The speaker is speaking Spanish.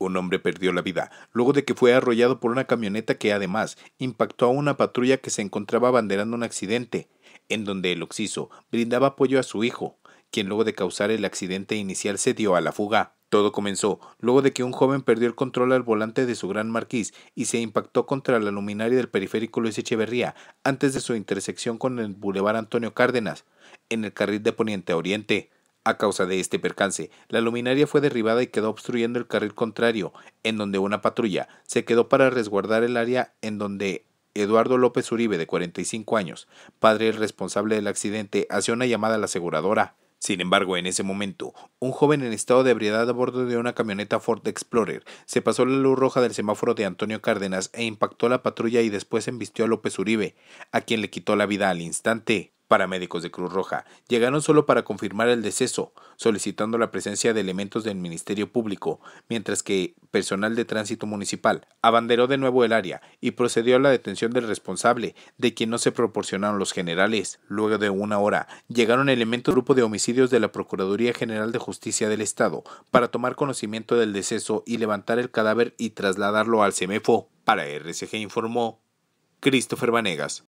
Un hombre perdió la vida, luego de que fue arrollado por una camioneta que además impactó a una patrulla que se encontraba abanderando un accidente, en donde el occiso brindaba apoyo a su hijo, quien luego de causar el accidente inicial se dio a la fuga. Todo comenzó luego de que un joven perdió el control al volante de su gran marquís y se impactó contra la luminaria del periférico Luis Echeverría antes de su intersección con el Boulevard Antonio Cárdenas, en el carril de Poniente Oriente. A causa de este percance, la luminaria fue derribada y quedó obstruyendo el carril contrario, en donde una patrulla se quedó para resguardar el área en donde Eduardo López Uribe, de 45 años, padre responsable del accidente, hacía una llamada a la aseguradora. Sin embargo, en ese momento, un joven en estado de ebriedad a bordo de una camioneta Ford Explorer se pasó la luz roja del semáforo de Antonio Cárdenas e impactó la patrulla y después embistió a López Uribe, a quien le quitó la vida al instante. Paramédicos de Cruz Roja llegaron solo para confirmar el deceso, solicitando la presencia de elementos del Ministerio Público, mientras que personal de tránsito municipal abanderó de nuevo el área y procedió a la detención del responsable, de quien no se proporcionaron los generales. Luego de una hora, llegaron elementos del grupo de homicidios de la Procuraduría General de Justicia del Estado para tomar conocimiento del deceso y levantar el cadáver y trasladarlo al CEMEFO. Para RCG informó Christopher Vanegas.